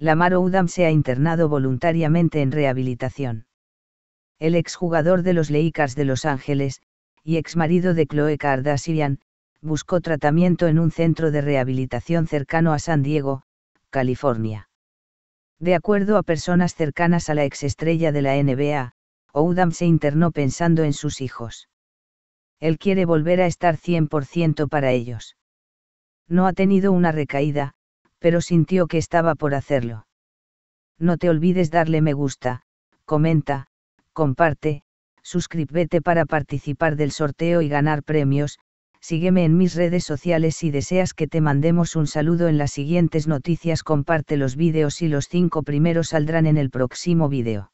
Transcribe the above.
Lamar Oudam se ha internado voluntariamente en rehabilitación. El exjugador de los Lakers de Los Ángeles, y exmarido de Chloe Kardashian, buscó tratamiento en un centro de rehabilitación cercano a San Diego, California. De acuerdo a personas cercanas a la exestrella de la NBA, Oudam se internó pensando en sus hijos. Él quiere volver a estar 100% para ellos. No ha tenido una recaída, pero sintió que estaba por hacerlo. No te olvides darle me gusta, comenta, comparte, suscríbete para participar del sorteo y ganar premios, sígueme en mis redes sociales si deseas que te mandemos un saludo en las siguientes noticias comparte los vídeos y los cinco primeros saldrán en el próximo vídeo.